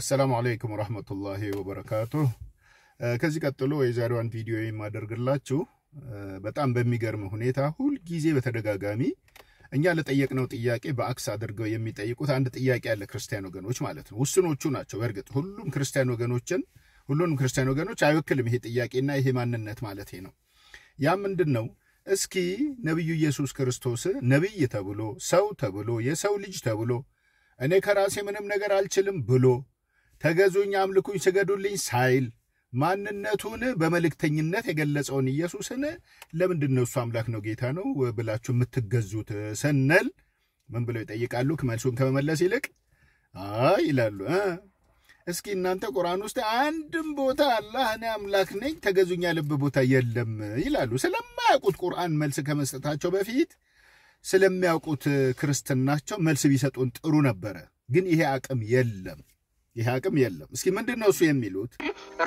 አሰላሙ አለይኩም ወራህመቱላሂ ወበረካቱ። ከዚህ ቀጥሎ የዛሬዋን ቪዲዮ የማደርግላችሁ በጣም በሚገርም ሁኔታ ሁልጊዜ በተደጋጋሚ እኛ ለጠየቅነው ጥያቄ በአክስ አድርገው የሚጠይቁት አንድ ጥያቄ ያለ ክርስቲያን ወገኖች ማለት ነው። ውስኖቹ ናቸው። በእርግጥ ሁሉም ክርስቲያን ወገኖችን ሁሉንም ክርስቲያን ወገኖች አይወክልም ይሄ ጥያቄና ይሄ ማንነት ማለት ነው። ያ ምንድን ነው? እስኪ ነቢዩ ኢየሱስ ክርስቶስ ነቢይ ተብሎ ሰው ተብሎ የሰው ልጅ ተብሎ እኔ ከራሴ ምንም ነገር አልችልም ብሎ ተገዙኝ፣ አምልኩኝ፣ ስገዱልኝ ሳይል ማንነቱን በመልእክተኝነት የገለጸውን ኢየሱስን ለምንድን ነው እሱ አምላክ ነው ጌታ ነው ብላችሁ የምትገዙት ስንል ምን ብለው ይጠይቃሉ? መልሱን ከመመለስ ይልቅ አይ ይላሉ። እስኪ እናንተ ቁርአን ውስጥ አንድም ቦታ አላህ እኔ አምላክ ነኝ ተገዙኝ ልብ ቦታ የለም ይላሉ። ስለማያውቁት ቁርአን መልስ ከመስጠታቸው በፊት ስለሚያውቁት ክርስትናቸው መልስ ቢሰጡን ጥሩ ነበረ። ግን ይሄ አቅም የለም። ይህ አቅም የለም። እስኪ ምንድን ነው እሱ የሚሉት?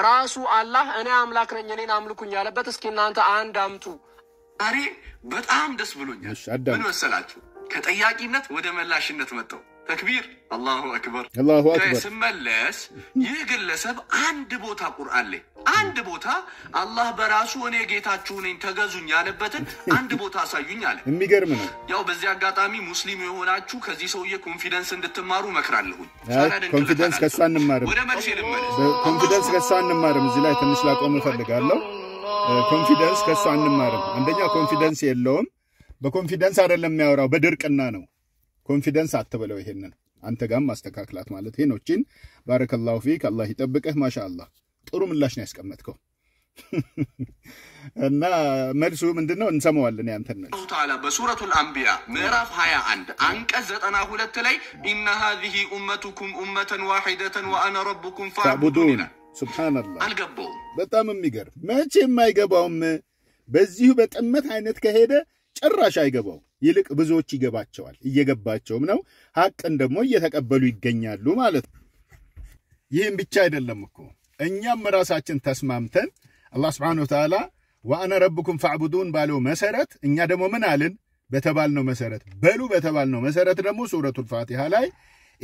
ራሱ አላህ እኔ አምላክ ነኝ እኔን አምልኩኝ ያለበት እስኪ እናንተ አንድ አምጡ። ዛሬ በጣም ደስ ብሎኛል። ምን መሰላችሁ? ከጠያቂነት ወደ መላሽነት መጠው ተክቢር፣ አላሁ አክበር። ስመለስ ይህ ግለሰብ አንድ ቦታ ቁርአን ላይ አንድ ቦታ አላህ በራሱ እኔ ጌታችሁ ነኝ ተገዙኝ ያለበትን አንድ ቦታ አሳዩኝ አለ። የሚገርም ነው። ያው በዚህ አጋጣሚ ሙስሊም የሆናችሁ ከዚህ ሰውዬ ኮንፊደንስ እንድትማሩ መክራለሁኝ። ኮንፊደንስ ከሳ እንማርም፣ ወደ መልስ ልመለስ። ኮንፊደንስ ከሳ እንማርም። እዚህ ላይ ትንሽ ላቆም እፈልጋለሁ። ኮንፊደንስ ከሳ እንማርም። አንደኛ ኮንፊደንስ የለውም። በኮንፊደንስ አይደለም የሚያወራው፣ በድርቅና ነው። ኮንፊደንስ አትበለው። ይሄንን አንተ ጋም ማስተካክላት ማለት ሄኖችን ባረከላሁ ፊክ አላህ ይጠብቅህ። ማሻ አላህ ጥሩ ምላሽ ነው ያስቀመጥከው እና መልሱ ምንድን ነው እንሰማዋለን። ያንተን መልስ ተዓላ በሱረቱል አንቢያ ምዕራፍ 21 አንቀጽ 92 ላይ ኢነ ሀዚህ ኡመቱኩም ኡመተን ዋሒደተን ወአነ ረቡኩም ፋቡዱን። ይላል። አልገባውም። በጣም የሚገርም መቼም አይገባውም። በዚሁ በጥመት አይነት ከሄደ ጭራሽ አይገባው ይልቅ ብዙዎች ይገባቸዋል፣ እየገባቸውም ነው። ሀቅን ደግሞ እየተቀበሉ ይገኛሉ ማለት ነው። ይህም ብቻ አይደለም እኮ እኛም ራሳችን ተስማምተን አላህ ስብሓነ ወተዓላ ወአነ ረብኩም ፋዕቡዱን ባለው መሰረት እኛ ደግሞ ምን አልን? በተባልነው መሰረት በሉ በተባልነው መሰረት ደግሞ ሱረቱል ፋቲሃ ላይ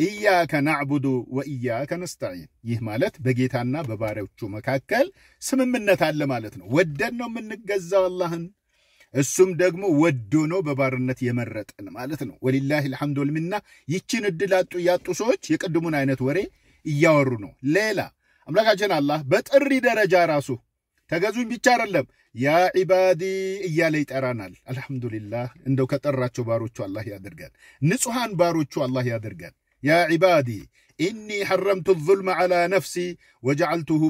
ኢያከ ናዕቡዱ ወኢያከ ነስተዒን፣ ይህ ማለት በጌታና በባሪያዎቹ መካከል ስምምነት አለ ማለት ነው። ወደን ነው የምንገዛው አላህን፣ እሱም ደግሞ ወዶ ነው በባርነት የመረጠን ማለት ነው። ወሊላሂ ልሐምድ ይችን እድል ያጡ ሰዎች የቅድሙን አይነት ወሬ እያወሩ ነው። ሌላ አምላካችን አላህ በጥሪ ደረጃ ራሱ ተገዙኝ ብቻ አይደለም ያ ዒባዲ እያለ ይጠራናል። አልሐምዱሊላህ እንደው ከጠራቸው ባሮቹ አላህ ያደርጋል። ንጹሐን ባሮቹ አላህ ያደርጋል። ያ ዒባዲ ኢኒ ሐረምቱ ዙልመ ዓላ ነፍሲ ወጀዓልቱሁ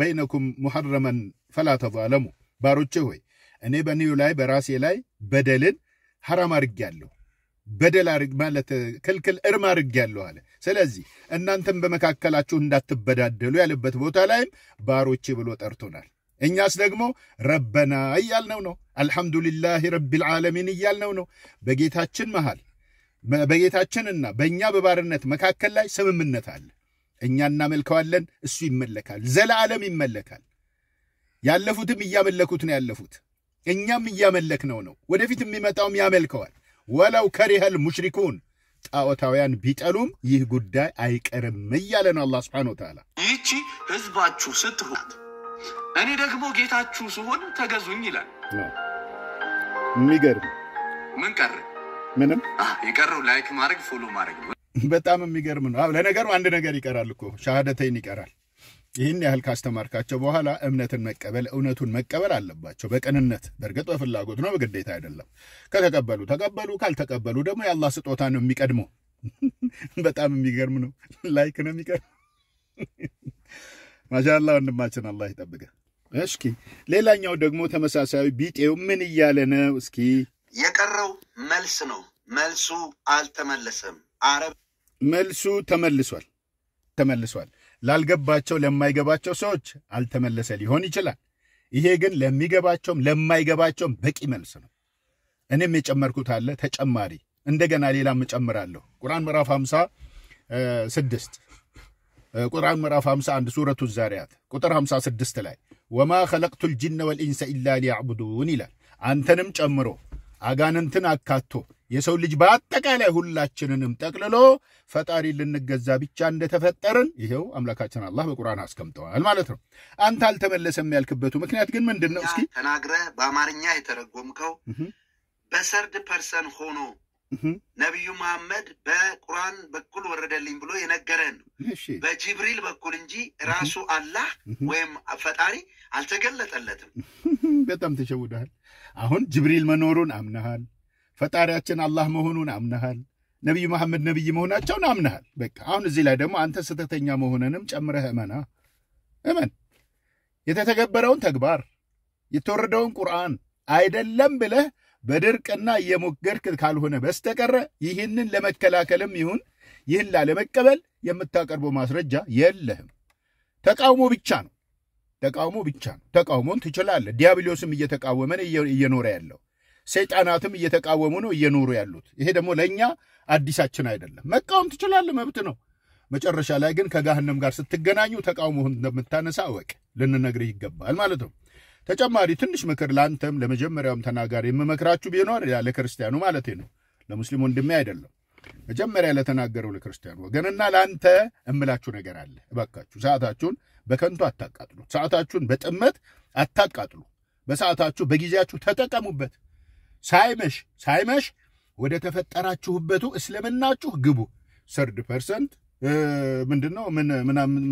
በይነኩም ሙሐረመን ፈላ ተዛለሙ። ባሮቼ ሆይ እኔ በኒዩ ላይ በራሴ ላይ በደልን ሐራም አድርጌያለሁ። በደል አርግ ማለት ክልክል እርም ያለው አለ። ስለዚህ እናንተም በመካከላችሁ እንዳትበዳደሉ ያለበት ቦታ ላይም ባሮች ብሎ ጠርቶናል። እኛስ ደግሞ ረበና እያልነው ነው። አልሐምዱሊላህ ረቢል ዓለሚን እያልነው ነው። በጌታችን መሃል በጌታችንና በእኛ በባርነት መካከል ላይ ስምምነት አለ። እኛ እናመልከዋለን፣ እሱ ይመለካል፣ ዘለዓለም ይመለካል። ያለፉትም እያመለኩት ነው ያለፉት፣ እኛም እያመለክነው ነው፣ ወደፊት የሚመጣውም ያመልከዋል። ወለው ከሪሀል ሙሽሪኩን ጣዖታውያን ቢጠሉም ይህ ጉዳይ አይቀርም እያለ ነው አላህ ስብሐነ ወተዓላ። ይቺ ህዝባችሁ ስትሆናት እኔ ደግሞ ጌታችሁ ስሆን ተገዙኝ ይላል። የሚገርም ምን ቀረ? ምንም የቀረው ላይክ ማድረግ ፎሎ ማድረግ በጣም የሚገርም ነው። ለነገሩ አንድ ነገር ይቀራል እኮ ሻሃደተይን ይቀራል። ይህን ያህል ካስተማርካቸው በኋላ እምነትን መቀበል እውነቱን መቀበል አለባቸው በቅንነት በእርግጥ በፍላጎት ነው በግዴታ አይደለም ከተቀበሉ ተቀበሉ ካልተቀበሉ ደግሞ የአላህ ስጦታ ነው የሚቀድመው በጣም የሚገርም ነው ላይክ ነው የሚቀር ማሻላ ወንድማችን አላህ ይጠብቀ እስኪ ሌላኛው ደግሞ ተመሳሳዩ ቢጤው ምን እያለ ነው እስኪ የቀረው መልስ ነው መልሱ አልተመለሰም አረብ መልሱ ተመልሷል ተመልሷል ላልገባቸው ለማይገባቸው ሰዎች አልተመለሰ ሊሆን ይችላል። ይሄ ግን ለሚገባቸውም ለማይገባቸውም በቂ መልስ ነው። እኔም የጨመርኩት አለ ተጨማሪ እንደገና ሌላም እጨምራለሁ። ቁርአን ምዕራፍ 50 ስድስት ቁርአን ምዕራፍ 51 ሱረቱ ዛሪያት ቁጥር 56 ላይ ወማ ኸለቅቱል ጅነ ወልኢንሰ ኢላ ሊያዕቡዱን ይላል። አንተንም ጨምሮ አጋንንትን አካቶ የሰው ልጅ በአጠቃላይ ሁላችንንም ጠቅልሎ ፈጣሪ ልንገዛ ብቻ እንደተፈጠርን ይኸው አምላካችን አላህ በቁርአን አስቀምጠዋል ማለት ነው። አንተ አልተመለሰም ያልክበቱ ምክንያት ግን ምንድን ነው? እስኪ ተናግረ በአማርኛ የተረጎምከው በሰርድ ፐርሰን ሆኖ ነቢዩ መሐመድ በቁርአን በኩል ወረደልኝ ብሎ የነገረን በጅብሪል በኩል እንጂ ራሱ አላህ ወይም ፈጣሪ አልተገለጠለትም። በጣም ተሸውደሃል። አሁን ጅብሪል መኖሩን አምነሃል ፈጣሪያችን አላህ መሆኑን አምነሃል። ነቢይ መሐመድ ነቢይ መሆናቸውን አምነሃል። በቃ አሁን እዚህ ላይ ደግሞ አንተ ስህተተኛ መሆንንም ጨምረህ እመና እመን። የተተገበረውን ተግባር የተወረደውን ቁርአን አይደለም ብለህ በድርቅና እየሞገድክ ካልሆነ በስተቀረ ይህንን ለመከላከልም ይሁን ይህን ላለመቀበል የምታቀርበው ማስረጃ የለህም። ተቃውሞ ብቻ ነው። ተቃውሞ ብቻ ነው። ተቃውሞን ትችላለህ። ዲያብሎስም እየተቃወመን እየኖረ ያለው ሰይጣናትም እየተቃወሙ ነው እየኖሩ ያሉት። ይሄ ደግሞ ለእኛ አዲሳችን አይደለም። መቃወም ትችላለህ፣ መብት ነው። መጨረሻ ላይ ግን ከጋህንም ጋር ስትገናኙ ተቃውሞህን እንደምታነሳ እወቅ። ልንነግርህ ይገባል ማለት ነው። ተጨማሪ ትንሽ ምክር ለአንተም ለመጀመሪያውም ተናጋሪ የምመክራችሁ ቢኖር ለክርስቲያኑ ማለት ነው፣ ለሙስሊም ወንድሜ አይደለም። መጀመሪያ ለተናገረው ለክርስቲያኑ ወገንና ለአንተ እምላችሁ ነገር አለ። እባካችሁ ሰዓታችሁን በከንቱ አታቃጥሉ። ሰዓታችሁን በጥመት አታቃጥሉ። በሰዓታችሁ በጊዜያችሁ ተጠቀሙበት። ሳይመሽ ሳይመሽ ወደ ተፈጠራችሁበቱ እስልምናችሁ ግቡ። ሰርድ ፐርሰንት ምንድነው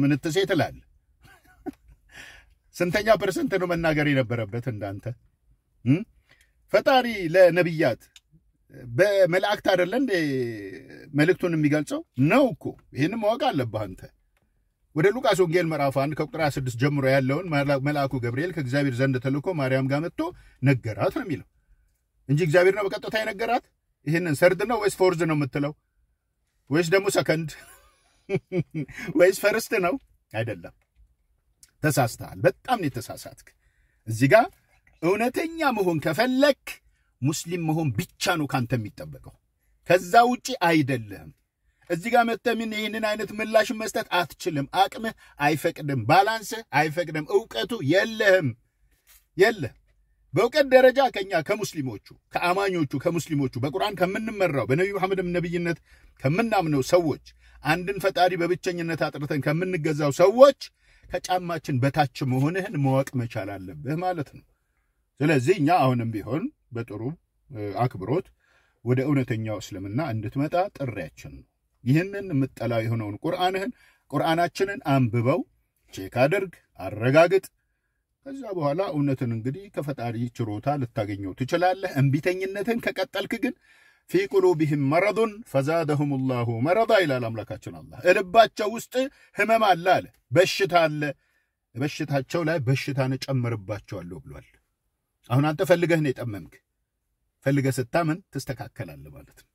ምንትሴ ትላል። ስንተኛ ፐርሰንት ነው መናገር የነበረበት እንዳንተ? ፈጣሪ ለነቢያት በመላእክት አደለ እንዴ መልእክቱን የሚገልጸው ነው እኮ። ይህን ማወቅ አለብህ አንተ። ወደ ሉቃስ ወንጌል ምዕራፍ አንድ ከቁጥር 26 ጀምሮ ያለውን መልአኩ ገብርኤል ከእግዚአብሔር ዘንድ ተልኮ ማርያም ጋር መጥቶ ነገራት ነው የሚለው እንጂ እግዚአብሔር ነው በቀጥታ የነገራት። ይህንን ሰርድ ነው ወይስ ፎርዝ ነው የምትለው? ወይስ ደግሞ ሰከንድ ወይስ ፈርስት ነው? አይደለም። ተሳስተሃል። በጣም ነው የተሳሳትክ። እዚህ ጋር እውነተኛ መሆን ከፈለክ ሙስሊም መሆን ብቻ ነው ካንተ የሚጠበቀው። ከዛ ውጪ አይደለም። እዚህ ጋር መጥተህ ይህንን አይነት ምላሽ መስጠት አትችልም። አቅምህ አይፈቅድም፣ ባላንስህ አይፈቅድም፣ እውቀቱ የለህም የለህ በእውቀት ደረጃ ከኛ ከሙስሊሞቹ ከአማኞቹ ከሙስሊሞቹ በቁርአን ከምንመራው በነቢዩ መሐመድም ነቢይነት ከምናምነው ሰዎች አንድን ፈጣሪ በብቸኝነት አጥርተን ከምንገዛው ሰዎች ከጫማችን በታች መሆንህን መወቅ መቻል አለብህ ማለት ነው። ስለዚህ እኛ አሁንም ቢሆን በጥሩ አክብሮት ወደ እውነተኛው እስልምና እንድትመጣ ጥሪያችን ነው። ይህንን የምጠላው የሆነውን ቁርአንህን ቁርአናችንን አንብበው ቼክ አድርግ፣ አረጋግጥ። ከዛ በኋላ እውነትን እንግዲህ ከፈጣሪ ችሮታ ልታገኘው ትችላለህ። እምቢተኝነትን ከቀጠልክ ግን ፊ ቁሉብህም መረዱን ፈዛደሁም ላሁ መረዳ ይላል አምላካችን አላህ። እልባቸው ውስጥ ህመም አለ አለ በሽታ አለ። በሽታቸው ላይ በሽታን እጨምርባቸዋለሁ ብሏል። አሁን አንተ ፈልገህ ነው የጠመምክ። ፈልገህ ስታምን ትስተካከላለህ ማለት ነው።